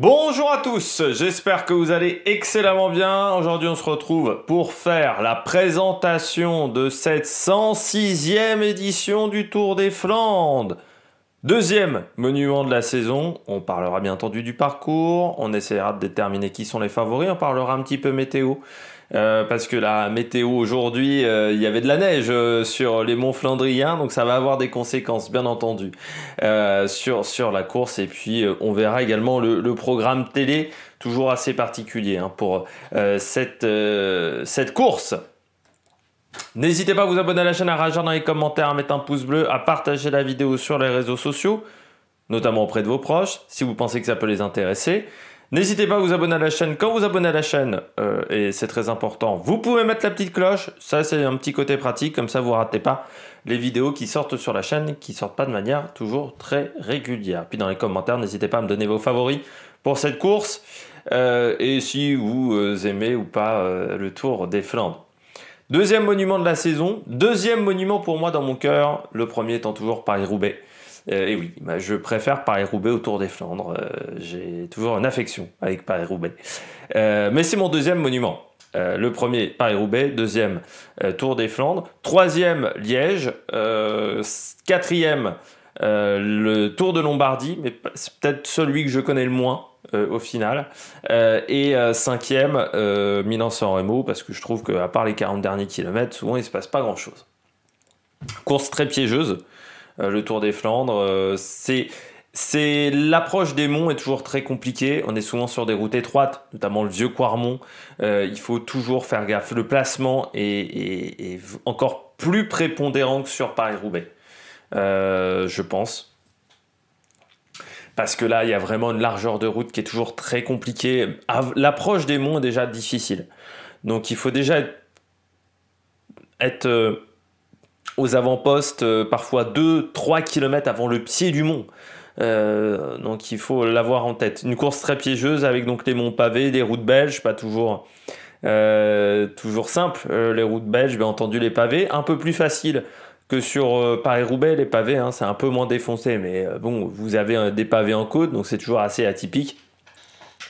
Bonjour à tous, j'espère que vous allez excellemment bien. Aujourd'hui on se retrouve pour faire la présentation de cette 106e édition du Tour des Flandres. Deuxième monument de la saison, on parlera bien entendu du parcours, on essaiera de déterminer qui sont les favoris, on parlera un petit peu météo euh, parce que la météo aujourd'hui, euh, il y avait de la neige euh, sur les monts flandriens, donc ça va avoir des conséquences, bien entendu, sur, la course. Et puis, on verra également le, programme télé, toujours assez particulier hein, pour cette, cette course. N'hésitez pas à vous abonner à la chaîne, à rajouter dans les commentaires, à mettre un pouce bleu, à partager la vidéo sur les réseaux sociaux, notamment auprès de vos proches, si vous pensez que ça peut les intéresser. N'hésitez pas à vous abonner à la chaîne. Quand vous abonnez à la chaîne, euh, et c'est très important, vous pouvez mettre la petite cloche. Ça, c'est un petit côté pratique. Comme ça, vous ratez pas les vidéos qui sortent sur la chaîne, qui sortent pas de manière toujours très régulière. Puis dans les commentaires, n'hésitez pas à me donner vos favoris pour cette course. Euh, et si vous euh, aimez ou pas le Tour des Flandres. Deuxième monument de la saison. Deuxième monument pour moi dans mon cœur. Le premier étant toujours Paris-Roubaix. Euh, et oui, bah, je préfère Paris-Roubaix au Tour des Flandres. Euh, j'ai toujours une affection avec Paris-Roubaix. Euh, mais c'est mon deuxième monument. le premier, Paris-Roubaix. Deuxième, Tour des Flandres. Troisième, Liège. quatrième, le Tour de Lombardie, mais c'est peut-être celui que je connais le moins. au final. et cinquième, Milan-San Remo, parce que je trouve qu'à part les 40 derniers kilomètres, souvent il ne se passe pas grand-chose. Course très piégeuse, euh, le Tour des Flandres. Euh, c'est l'approche des monts est toujours très compliquée. On est souvent sur des routes étroites, notamment le vieux coirmont euh, il faut toujours faire gaffe. Le placement est, encore plus prépondérant que sur Paris-Roubaix, je pense. Parce que là, il y a vraiment une largeur de route qui est toujours très compliquée. L'approche des monts est déjà difficile. Donc il faut déjà être aux avant-postes, euh, parfois 2-3 km avant le pied du mont. Euh, donc il faut l'avoir en tête. Une course très piégeuse avec donc les monts pavés, des routes belges, pas toujours, euh, toujours simple. les routes belges, bien entendu, les pavés, un peu plus facile que sur Paris-Roubaix, les pavés, hein, c'est un peu moins défoncé, mais bon, vous avez des pavés en côte, donc c'est toujours assez atypique.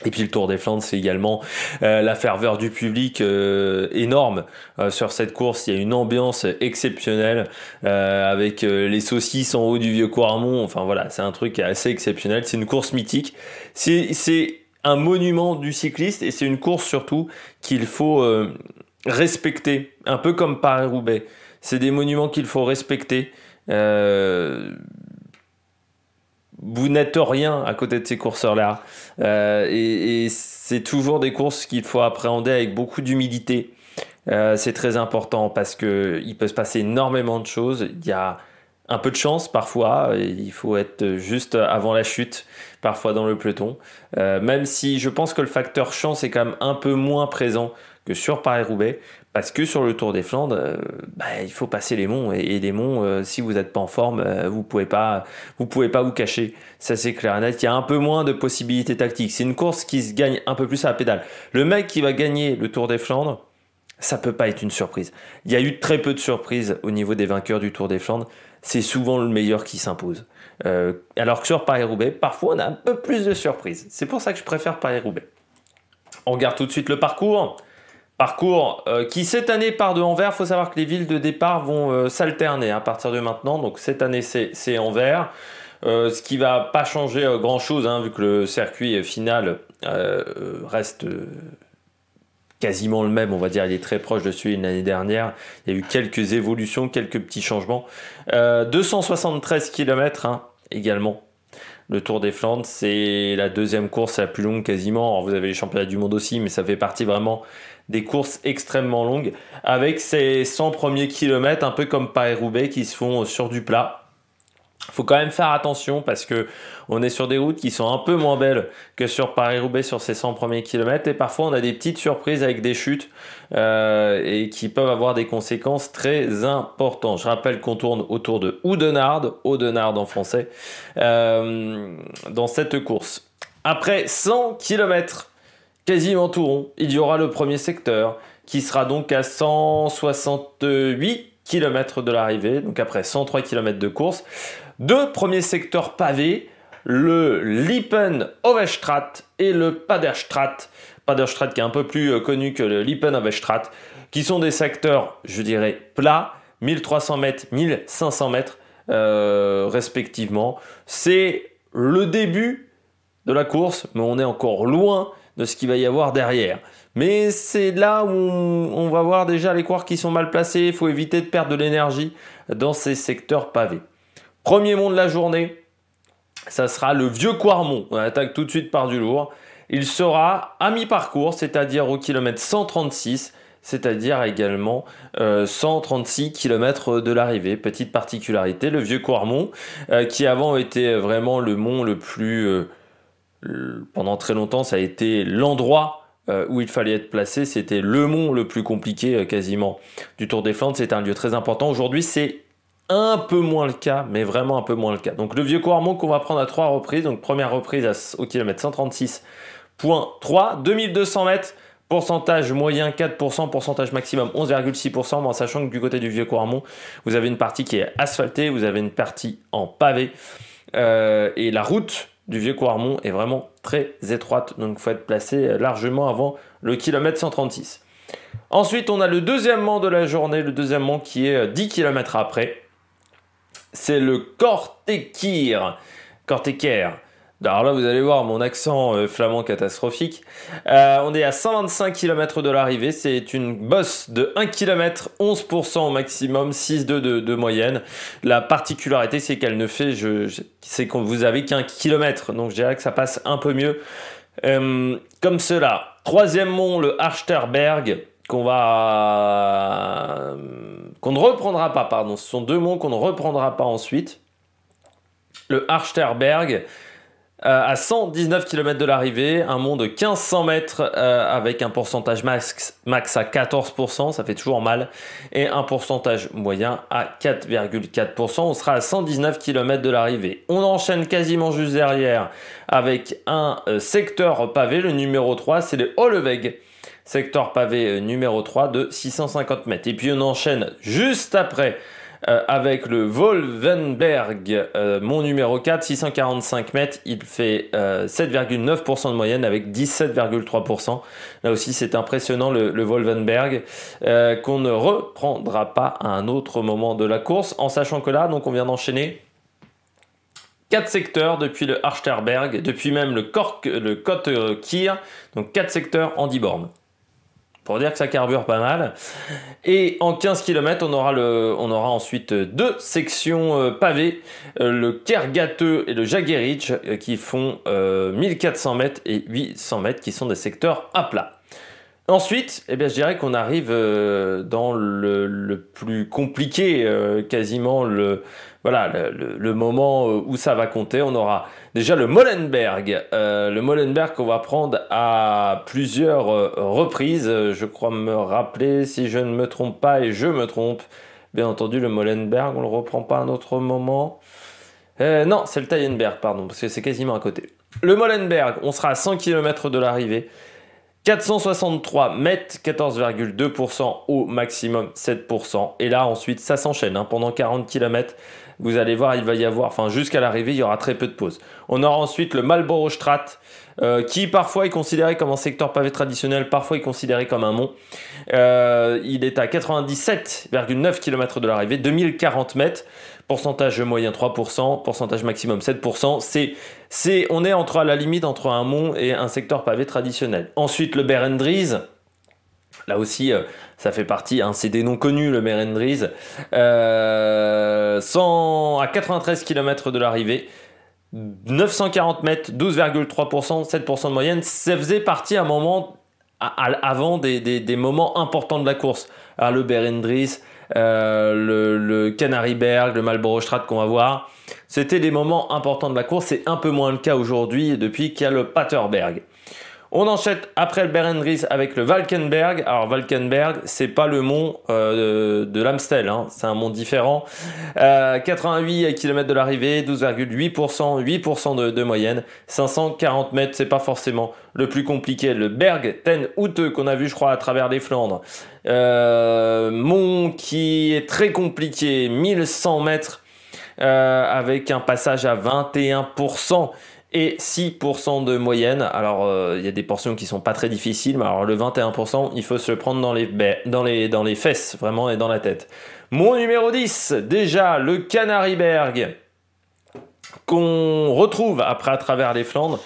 Et puis le Tour des Flandres, c'est également euh, la ferveur du public euh, énorme euh, sur cette course. Il y a une ambiance exceptionnelle avec les saucisses en haut du vieux Quarmont. Enfin voilà, c'est un truc assez exceptionnel. C'est une course mythique. C'est un monument du cycliste et c'est une course surtout qu'il faut respecter, un peu comme Paris-Roubaix. C'est des monuments qu'il faut respecter vous n'êtes rien à côté de ces courseurs là euh, et, c'est toujours des courses qu'il faut appréhender avec beaucoup d'humilité. Euh, c'est très important parce qu'il peut se passer énormément de choses. Il y a un peu de chance parfois. Il faut être juste avant la chute, parfois dans le peloton. Euh, même si je pense que le facteur chance est quand même un peu moins présent que sur Paris-Roubaix. Parce que sur le Tour des Flandres, euh, bah, il faut passer les monts. Et, les monts, euh, si vous n'êtes pas en forme, euh, vous pouvez pouvez pas vous cacher. Ça, c'est clair et net. Il y a un peu moins de possibilités tactiques. C'est une course qui se gagne un peu plus à la pédale. Le mec qui va gagner le Tour des Flandres, ça peut pas être une surprise. Il y a eu très peu de surprises au niveau des vainqueurs du Tour des Flandres. C'est souvent le meilleur qui s'impose. alors que sur Paris-Roubaix, parfois on a un peu plus de surprises. C'est pour ça que je préfère Paris-Roubaix. On regarde tout de suite le parcours. Parcours euh, qui cette année part de Anvers. Il faut savoir que les villes de départ vont euh, s'alterner à partir de maintenant. Donc cette année c'est Anvers. Euh, ce qui va pas changer grand chose hein, vu que le circuit final reste quasiment le même, on va dire, il est très proche de celui de l'année dernière. Il y a eu quelques évolutions, quelques petits changements. 273 km hein, également le Tour des Flandres, c'est la deuxième course la plus longue quasiment. vous avez les championnats du monde aussi, mais ça fait partie vraiment des courses extrêmement longues, avec ces 100 premiers kilomètres, un peu comme Paris-Roubaix, qui se font sur du plat faut quand même faire attention parce que on est sur des routes qui sont un peu moins belles que sur Paris-Roubaix sur ces 100 premiers kilomètres et parfois on a des petites surprises avec des chutes euh, et qui peuvent avoir des conséquences très importantes. Je rappelle qu'on tourne autour de Oudenarde, Oudenarde en français, euh, dans cette course. Après 100 km, quasiment tout rond, il y aura le premier secteur qui sera donc à 168 km de l'arrivée, donc après 103 km de course. Deux premiers secteurs pavés, le Lippen Overstrat et le Paderstrat. Paderstrat qui est un peu plus euh, connu que le Lippen qui sont des secteurs, je dirais, plats, 1300 mètres, 1500 mètres euh, respectivement. C'est le début de la course, mais on est encore loin de ce qu'il va y avoir derrière. Mais c'est là où on va voir déjà les coureurs qui sont mal placés. Il faut éviter de perdre de l'énergie dans ces secteurs pavés. Premier mont de la journée, ça sera le vieux Quarmont. On attaque tout de suite par du lourd. Il sera à mi-parcours, c'est-à-dire au kilomètre 136, c'est-à-dire également 136 euh, km de l'arrivée. Petite particularité, le vieux Quarmont, euh, qui avant était vraiment le mont le plus... Euh, pendant très longtemps, ça a été l'endroit où il fallait être placé. C'était le mont le plus compliqué quasiment du Tour des Flandres. C'était un lieu très important. Aujourd'hui, c'est un peu moins le cas, mais vraiment un peu moins le cas. Donc le vieux Coarmont qu'on va prendre à trois reprises. Donc première reprise au kilomètre 136.3, 2200 mètres, pourcentage moyen 4%, pourcentage maximum 11,6%, en sachant que du côté du vieux Coarmont, vous avez une partie qui est asphaltée, vous avez une partie en pavé. Euh, et la route du vieux Coarmont est vraiment très étroite, donc il faut être placé largement avant le kilomètre 136. Ensuite, on a le deuxième mont de la journée, le deuxième mont qui est 10 euh, km après, c'est le Cortéquir. Cortéquer. Alors là, vous allez voir mon accent euh, flamand catastrophique. Euh, on est à 125 km de l'arrivée. C'est une bosse de 1 km, 11% au maximum, 6,2 de, moyenne. La particularité, c'est qu'elle ne fait, je, c'est qu'on vous avez qu'un kilomètre. Donc je dirais que ça passe un peu mieux. Euh, comme cela. Troisième mont, le Archterberg, qu'on euh, qu'on ne reprendra pas, pardon. Ce sont deux monts qu'on ne reprendra pas ensuite. Le Archterberg, euh, à 119 km de l'arrivée, un mont de 1500 mètres euh, avec un pourcentage max, max à 14%, ça fait toujours mal, et un pourcentage moyen à 4,4%. On sera à 119 km de l'arrivée. On enchaîne quasiment juste derrière avec un secteur pavé, le numéro 3, c'est le Holleweg secteur pavé euh, numéro 3 de 650 mètres. Et puis on enchaîne juste après euh, avec le Volvenberg, euh, mon numéro 4, 645 mètres, il fait 7,9% de moyenne avec 17,3%. Là aussi, c'est impressionnant le, Volvenberg qu'on ne reprendra pas à un autre moment de la course, en sachant que là, donc on vient d'enchaîner. 4 secteurs depuis le Archterberg, depuis même le Cork, le Côte Kir, donc 4 secteurs en 10 bornes dire que ça carbure pas mal. Et en 15 km, on aura, le, on aura ensuite deux sections euh, pavées, euh, le Kergateux et le Jaguerich, euh, qui font 1400 mètres et 800 mètres, qui sont des secteurs à plat. Ensuite, et eh bien, je dirais qu'on arrive dans le plus compliqué, quasiment le, voilà, le, moment euh, où ça va compter, on aura déjà le Molenberg. Euh, le Molenberg qu'on va prendre à plusieurs euh, reprises. Je crois me rappeler, si je ne me trompe pas, et je me trompe, bien entendu, le Molenberg, on ne le reprend pas à un autre moment. non, c'est le Taillenberg, pardon, parce que c'est quasiment à côté. Le Molenberg, on sera à 100 km de l'arrivée. 463 mètres, 14,2% au maximum 7%. Et là ensuite ça s'enchaîne. Hein. Pendant 40 km, vous allez voir, il va y avoir, enfin jusqu'à l'arrivée, il y aura très peu de pauses. On aura ensuite le Malboro Strat. Euh, qui parfois est considéré comme un secteur pavé traditionnel, parfois est considéré comme un mont. Euh, il est à 97,9 km de l'arrivée, 2040 mètres. Pourcentage moyen 3%, pourcentage maximum 7%. C'est, on est entre à la limite entre un mont et un secteur pavé traditionnel. Ensuite, le Berendries. Là aussi, euh, ça fait partie, hein, c'est des noms connus, le Berendries. Euh, à 93 km de l'arrivée. 940 mètres, 12,3%, 7% de moyenne. Ça faisait partie à un moment avant des, moments importants de la course. Ah, le Berendris, euh, le, le Canary Berg, le Malboro Strat qu'on va voir, c'était des moments importants de la course. C'est un peu moins le cas aujourd'hui depuis qu'il y a le Paterberg. On enchaîne après le Berendries avec le Valkenberg. Alors Valkenberg, c'est pas le mont euh, de, l'Amstel, hein. c'est un mont différent. 88 euh, km de l'arrivée, 12,8%, 8% de, moyenne, 540 mètres, c'est pas forcément le plus compliqué. Le Berg Ten qu'on a vu, je crois, à travers les Flandres. Euh, mont qui est très compliqué, 1100 mètres. avec un passage à 21% et 6% de moyenne. Alors, euh, il y a des portions qui sont pas très difficiles, mais alors le 21%, il faut se le prendre ben, dans les, dans les, fesses, vraiment, et dans la tête. Mon numéro 10, déjà, le Berg, qu'on retrouve après à travers les Flandres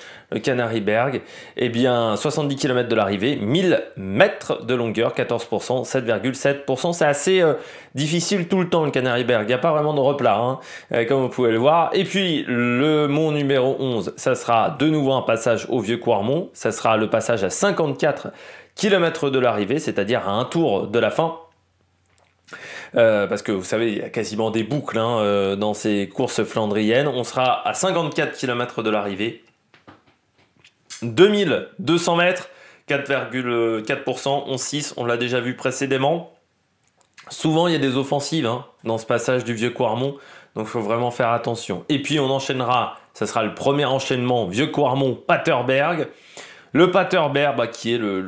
berg eh bien 70 km de l'arrivée, 1000 mètres de longueur, 14%, 7,7%. C'est assez euh, difficile tout le temps le Berg. il n'y a pas vraiment de replat, hein, euh, comme vous pouvez le voir. Et puis le mont numéro 11, ça sera de nouveau un passage au vieux Quarmont, ça sera le passage à 54 km de l'arrivée, c'est-à-dire à un tour de la fin. Euh, parce que vous savez, il y a quasiment des boucles hein, dans ces courses flandriennes. On sera à 54 km de l'arrivée. 2200 mètres, 4,4%, 11,6, on l'a déjà vu précédemment. Souvent, il y a des offensives hein, dans ce passage du vieux Quarmont, donc il faut vraiment faire attention. Et puis, on enchaînera, ça sera le premier enchaînement, vieux Quarmont, Paterberg. Le Paterberg, bah, qui est le,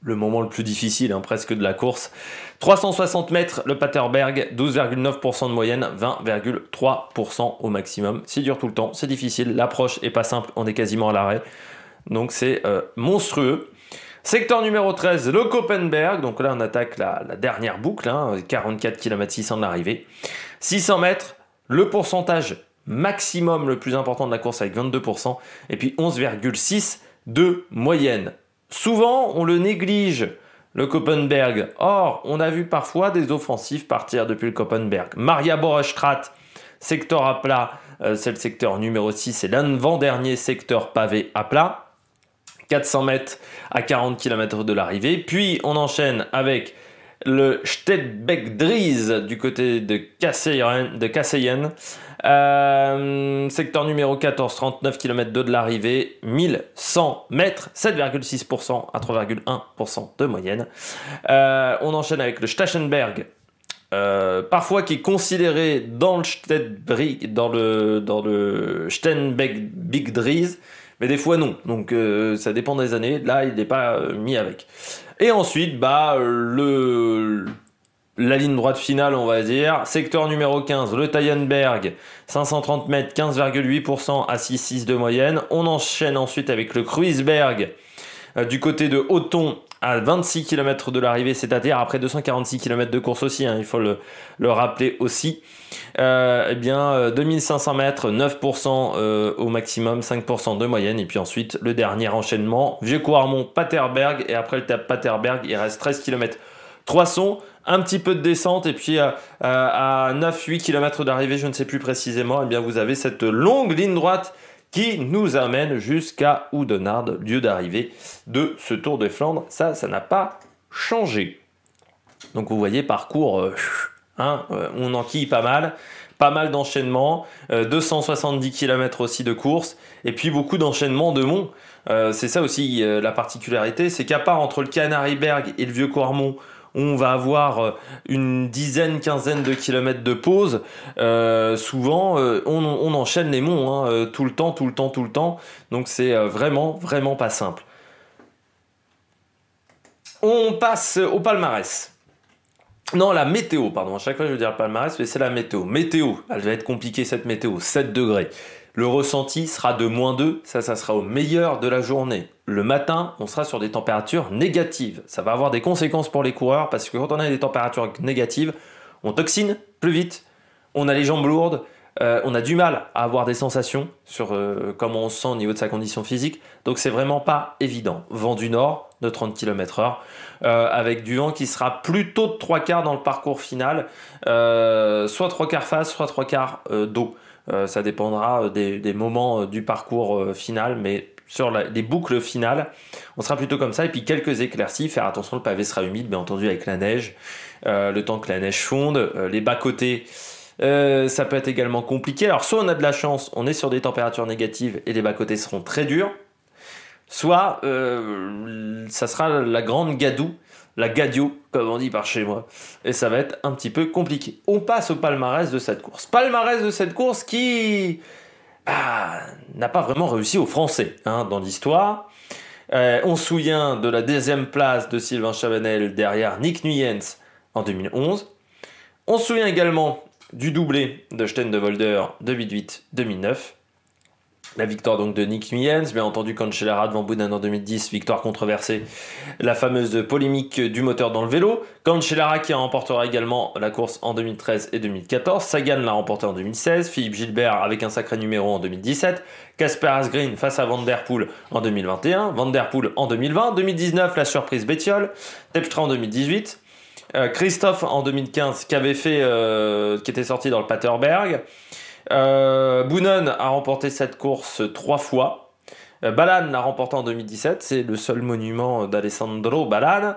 le moment le plus difficile, hein, presque de la course. 360 mètres, le Paterberg, 12,9% de moyenne, 20,3% au maximum. C'est dur tout le temps, c'est difficile, l'approche est pas simple, on est quasiment à l'arrêt. Donc c'est euh, monstrueux. Secteur numéro 13, le Copenberg. Donc là, on attaque la, dernière boucle, 44 km 600 de l'arrivée. 600 mètres, le pourcentage maximum le plus important de la course avec 22%, et puis 11,6 de moyenne. Souvent, on le néglige, le Koppenberg. Or, on a vu parfois des offensives partir depuis le Koppenberg. Maria Borostrat, secteur à plat, euh, c'est le secteur numéro 6, c'est l'avant-dernier secteur pavé à plat. 400 mètres à 40 km de l'arrivée. Puis on enchaîne avec le Stedbeck Dries du côté de de Kasseyen euh, secteur numéro 14, 39 km de l'arrivée, 1100 mètres, 7,6% à 3,1% de moyenne. Euh, on enchaîne avec le Stachenberg. Euh, parfois qui est considéré dans le dans le, dans le Steinbeck Big Dries, mais des fois non. Donc ça dépend des années. Là, il n'est pas mis avec. Et ensuite, bah, le, la ligne droite finale, on va dire. Secteur numéro 15, le Tayenberg, 530 mètres, 15,8% à 6,6 de moyenne. On enchaîne ensuite avec le Kruisberg, euh, du côté de Auton, à 26 km de l'arrivée, c'est-à-dire après 246 km de course aussi, hein, il faut le, rappeler aussi. Euh, eh bien, 2500 euh, mètres, 9% au maximum, 5% de moyenne. Et puis ensuite, le dernier enchaînement, vieux Coarmont, Paterberg. Et après le Paterberg, il reste 13 km. 300 un petit peu de descente et puis euh, euh, à 9-8 km d'arrivée, je ne sais plus précisément, et eh bien vous avez cette longue ligne droite qui nous amène jusqu'à Oudenarde, lieu d'arrivée de ce Tour de Flandre. Ça, ça n'a pas changé. Donc vous voyez, parcours, euh, hein, euh, on pas mal, pas mal d'enchaînements, 270 km aussi de course, et puis beaucoup d'enchaînements de monts. c'est ça aussi la particularité, c'est qu'à part entre le Berg et le Vieux Cormont, on va avoir euh, une dizaine, quinzaine de kilomètres de pause. Euh, souvent, euh, on, enchaîne les monts hein, tout le temps, tout le temps, tout le temps. Donc c'est vraiment, vraiment pas simple. On passe au palmarès. Non, la météo, pardon. À chaque fois, je veux dire palmarès, mais c'est la météo. Météo, elle va être compliquée cette météo. 7 degrés. Le ressenti sera de moins 2, ça, ça sera au meilleur de la journée. Le matin, on sera sur des températures négatives. Ça va avoir des conséquences pour les coureurs parce que quand on a des températures négatives, on toxine plus vite, on a les jambes lourdes, euh, on a du mal à avoir des sensations sur euh, comment on se sent au niveau de sa condition physique. Donc c'est vraiment pas évident. Vent du nord de 30 km/h euh, avec du vent qui sera plutôt de 3 quarts dans le parcours final, soit 3 quarts face, soit 3 quarts dos. Euh, ça dépendra euh, des, moments euh, du parcours final, mais sur les boucles finales, on sera plutôt comme ça. Et puis quelques éclaircies, faire attention, le pavé sera humide, bien entendu, avec la neige, le temps que la neige fonde, les bas-côtés. ça peut être également compliqué. Alors, soit on a de la chance, on est sur des températures négatives et les bas-côtés seront très durs, soit ça sera la grande gadoue la gadio, comme on dit par chez moi. Et ça va être un petit peu compliqué. On passe au palmarès de cette course. Palmarès de cette course qui ah, n'a pas vraiment réussi aux Français hein, dans l'histoire. Euh, on se souvient de la deuxième place de Sylvain Chavanel derrière Nick Nuyens en 2011. On se souvient également du doublé de Stein de Volder 2008-2009. La victoire donc de Nick Miens, bien entendu Cancellara devant Boudin en 2010, victoire controversée. La fameuse polémique du moteur dans le vélo. Cancellara qui remportera également la course en 2013 et 2014. Sagan l'a remporté en 2016. Philippe Gilbert avec un sacré numéro en 2017. Casper Asgreen face à Van Der Poel en 2021. Van Der Poel en 2020. 2019, la surprise Bétiol. Tepstra en 2018. Christophe en 2015 qui avait fait, qui était sorti dans le Paterberg. Euh, a remporté cette course trois fois. Euh, Balan l'a remporté en 2017, c'est le seul monument d'Alessandro Balan.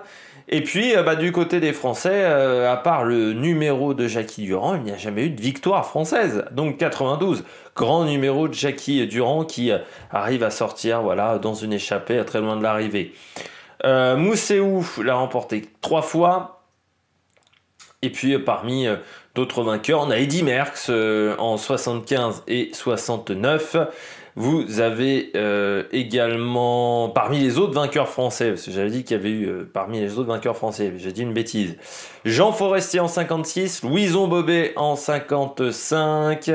Et puis, euh, bah, du côté des Français, euh, à part le numéro de Jackie Durand, il n'y a jamais eu de victoire française. Donc 92, grand numéro de Jackie Durand qui arrive à sortir voilà, dans une échappée très loin de l'arrivée. Euh, l'a remporté trois fois. Et puis euh, parmi euh, d'autres vainqueurs, on a Eddy Merckx euh, en 75 et 69. Vous avez également, parmi les autres vainqueurs français, parce que j'avais dit qu'il y avait eu parmi les autres vainqueurs français, j'ai dit une bêtise, Jean Forestier en 56, Louison Bobet en 55,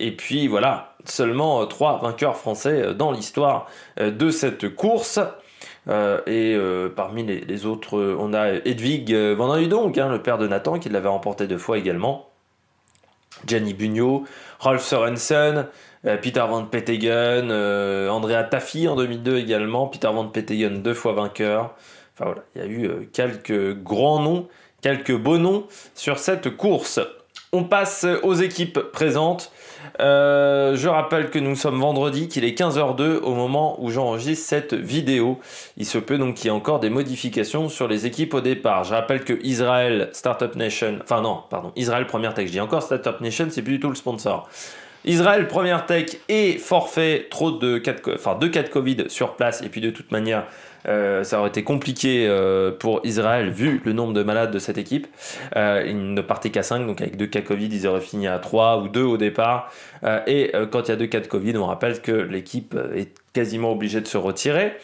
et puis voilà, seulement trois vainqueurs français dans l'histoire de cette course. Euh, et euh, parmi les, autres, euh, on a Edwig Van Hudonk, hein, le père de Nathan, qui l'avait remporté deux fois également. Jenny Bugno, Rolf Sorensen, Peter Van Peteghen, Andrea Taffy en 2002 également, Peter Van Petegen, deux fois vainqueur. Enfin voilà, il y a eu quelques grands noms, quelques beaux noms sur cette course. On passe aux équipes présentes. Euh, je rappelle que nous sommes vendredi, qu'il est 15h02 au moment où j'enregistre cette vidéo. Il se peut donc qu'il y ait encore des modifications sur les équipes au départ. Je rappelle que Israël Startup Nation, enfin non, pardon, Israël Première Tech, je dis encore Startup Nation, c'est plus du tout le sponsor. Israël Première Tech et forfait, trop de 4, enfin, de Covid sur place et puis de toute manière euh, ça aurait été compliqué euh, pour Israël vu le nombre de malades de cette équipe. Euh, ils ne partaient qu'à 5, donc avec 2 cas Covid, ils auraient fini à 3 ou 2 au départ. et quand il y a 2 cas de Covid, on rappelle que l'équipe est quasiment obligée de se retirer.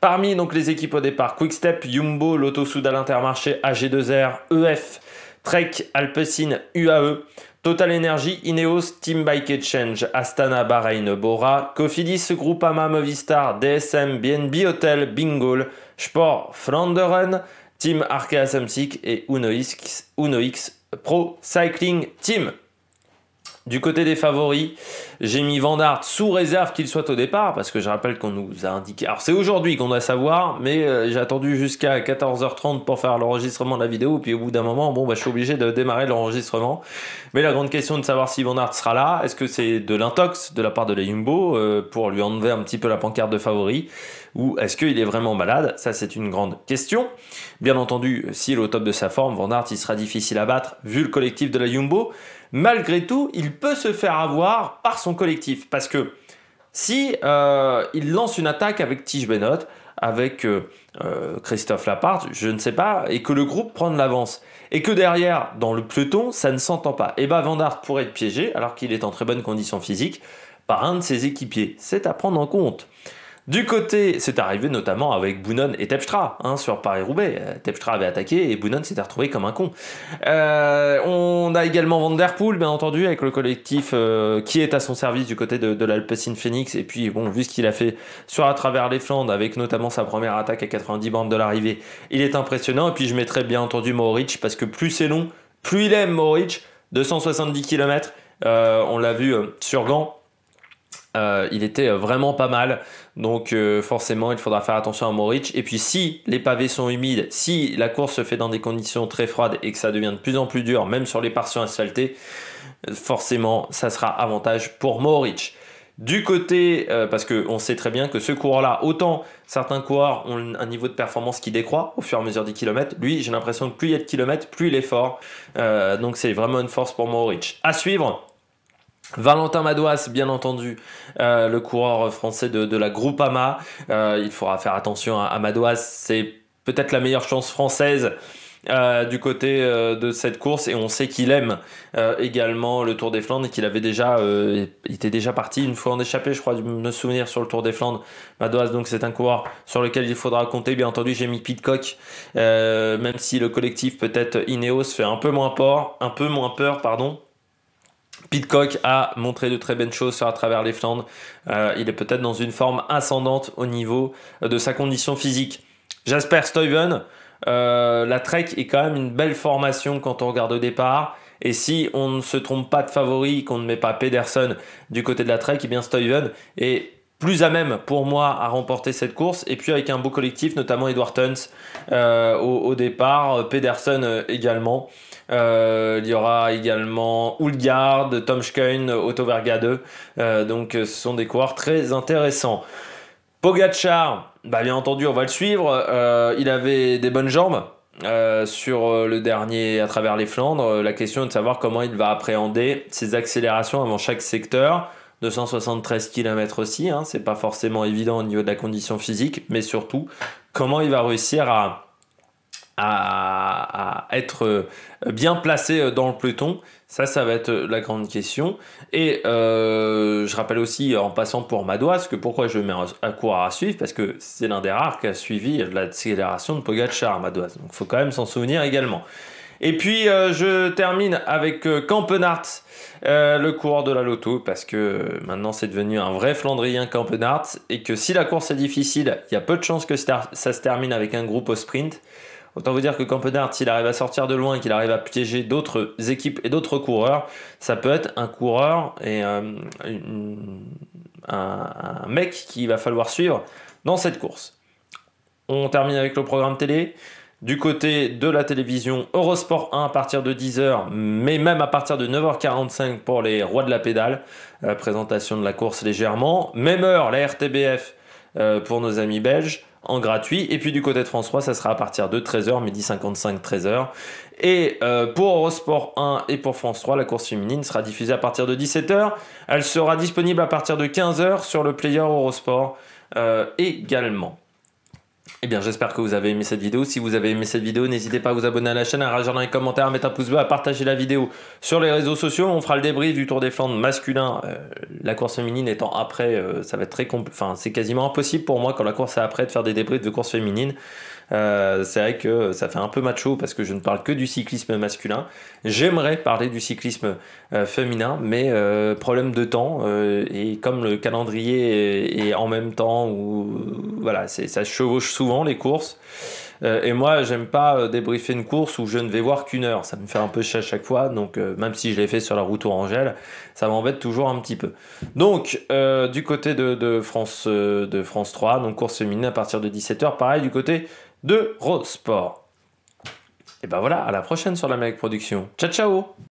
Parmi donc les équipes au départ, Quickstep, Yumbo, Lotto Soudal Intermarché, AG2R, EF, Trek, Alpecin, UAE, Total Energy, Ineos, Team Bike Exchange, Astana, Bahrain Bora, Cofidis, Groupama, Movistar, DSM, BNB Hotel, Bingol, Sport, Flanderen, Team Arkea Samsic et Uno X Pro Cycling Team. Du côté des favoris, j'ai mis Vandart sous réserve qu'il soit au départ, parce que je rappelle qu'on nous a indiqué. Alors c'est aujourd'hui qu'on doit savoir, mais euh, j'ai attendu jusqu'à 14h30 pour faire l'enregistrement de la vidéo, puis au bout d'un moment, bon, bah, je suis obligé de démarrer l'enregistrement. Mais la grande question de savoir si Vandart sera là, est-ce que c'est de l'intox de la part de la Jumbo euh, pour lui enlever un petit peu la pancarte de favori, ou est-ce qu'il est vraiment malade Ça, c'est une grande question. Bien entendu, s'il est au top de sa forme, Vandart, il sera difficile à battre vu le collectif de la Jumbo malgré tout, il peut se faire avoir par son collectif. Parce que si euh, il lance une attaque avec Tige Benot, avec euh, euh, Christophe Laparte, je ne sais pas, et que le groupe prend de l'avance, et que derrière, dans le peloton, ça ne s'entend pas, et eh bien Van pourrait être piégé, alors qu'il est en très bonne condition physique, par un de ses équipiers. C'est à prendre en compte. Du côté, c'est arrivé notamment avec Bounon et Tepstra hein, sur Paris-Roubaix. Euh, Tepstra avait attaqué et Bounon s'était retrouvé comme un con. Euh, on a également Van Der Poel, bien entendu, avec le collectif euh, qui est à son service du côté de, de l'Alpecin Phoenix. Et puis, bon, vu ce qu'il a fait sur à travers les Flandres, avec notamment sa première attaque à 90 bandes de l'arrivée, il est impressionnant. Et puis, je mettrai bien entendu Moritz, parce que plus c'est long, plus il aime Moritz. 270 km, on l'a vu sur Gand, il était vraiment pas mal. Donc euh, forcément, il faudra faire attention à Maurits. Et puis si les pavés sont humides, si la course se fait dans des conditions très froides et que ça devient de plus en plus dur, même sur les portions asphaltées, forcément, ça sera avantage pour Maurits. Du côté, euh, parce qu'on sait très bien que ce coureur-là, autant certains coureurs ont un niveau de performance qui décroît au fur et à mesure des kilomètres, lui, j'ai l'impression que plus il y a de kilomètres, plus il est fort. Euh, donc c'est vraiment une force pour Maurits. À suivre, Valentin Madouas, bien entendu, euh, le coureur français de, la Groupama. Euh, il faudra faire attention à, à c'est peut-être la meilleure chance française. Euh, du côté euh, de cette course et on sait qu'il aime également le Tour des Flandres et qu'il avait déjà était déjà parti une fois en échappée, je crois de me souvenir sur le Tour des Flandres Madoas donc c'est un coureur sur lequel il faudra compter bien entendu j'ai mis Pitcock même si le collectif peut-être Ineos fait un peu moins peur un peu moins peur pardon Pitcock a montré de très belles choses à travers les Flandres. Euh, il est peut-être dans une forme ascendante au niveau de sa condition physique. Jasper Stuyven, euh, la Trek est quand même une belle formation quand on regarde au départ. Et si on ne se trompe pas de favori, qu'on ne met pas Pedersen du côté de la Trek, et eh bien Stuyven est plus à même pour moi à remporter cette course. Et puis avec un beau collectif, notamment Edward Tuns euh, au, au, départ, Pedersen également. Euh, il y aura également Hulgard, Tom Schkeun, Otto Vergade. Euh, donc euh, ce sont des coureurs très intéressants. Pogachar, bah, bien entendu, on va le suivre. il avait des bonnes jambes. sur le dernier à travers les Flandres, la question est de savoir comment il va appréhender ses accélérations avant chaque secteur. 273 km aussi, hein, c'est pas forcément évident au niveau de la condition physique, mais surtout comment il va réussir à, à, être euh, bien placé euh, dans le peloton Ça, ça va être euh, la grande question. Et je rappelle aussi, en passant pour Madouas, que pourquoi je mets un coureur à suivre, parce que c'est l'un des rares qui a suivi l'accélération de Pogacar, Madouas. Donc, il faut quand même s'en souvenir également. Et puis je termine avec euh, Campenart, le coureur de la loto, parce que maintenant c'est devenu un vrai Flandrien Campenart, et que si la course est difficile, il y a peu de chances que ça se termine avec un groupe au sprint. Autant vous dire que Campenard, s'il arrive à sortir de loin et qu'il arrive à piéger d'autres équipes et d'autres coureurs, ça peut être un coureur et euh, un, mec qu'il va falloir suivre dans cette course. On termine avec le programme télé. Du côté de la télévision, Eurosport 1 à partir de 10h, mais même à partir de 9h45 pour les rois de la pédale. Euh, présentation de la course légèrement. Même heure, la RTBF euh, pour nos amis belges en gratuit. Et puis du côté de France 3, ça sera à partir de 13h, midi 55, 13h. Euh, et pour Eurosport 1 et pour France 3, la course féminine sera diffusée à partir de 17h. Elle sera disponible à partir de 15h sur le player Eurosport euh, également. Eh bien, j'espère que vous avez aimé cette vidéo. Si vous avez aimé cette vidéo, n'hésitez pas à vous abonner à la chaîne, à rajouter dans les commentaires, à mettre un pouce bleu, à partager la vidéo sur les réseaux sociaux. On fera le débrief du Tour des Flandres masculin. Euh, la course féminine étant après, euh, ça va être très compliqué. Enfin, c'est quasiment impossible pour moi quand la course est après de faire des débriefs de course féminine. Euh, c'est vrai que ça fait un peu macho parce que je ne parle que du cyclisme masculin. J'aimerais parler du cyclisme euh, féminin, mais euh, problème de temps et comme le calendrier est, en même temps ou voilà, ça chevauche souvent les courses. et moi, j'aime pas débriefer une course où je ne vais voir qu'une heure. Ça me fait un peu chier à chaque fois. Donc, même si je l'ai fait sur la route Orangelle, ça m'embête toujours un petit peu. Donc, du côté de, France, de France 3, donc course féminine à partir de 17h, pareil du côté de Sport Et ben voilà, à la prochaine sur la Mec Production. Ciao ciao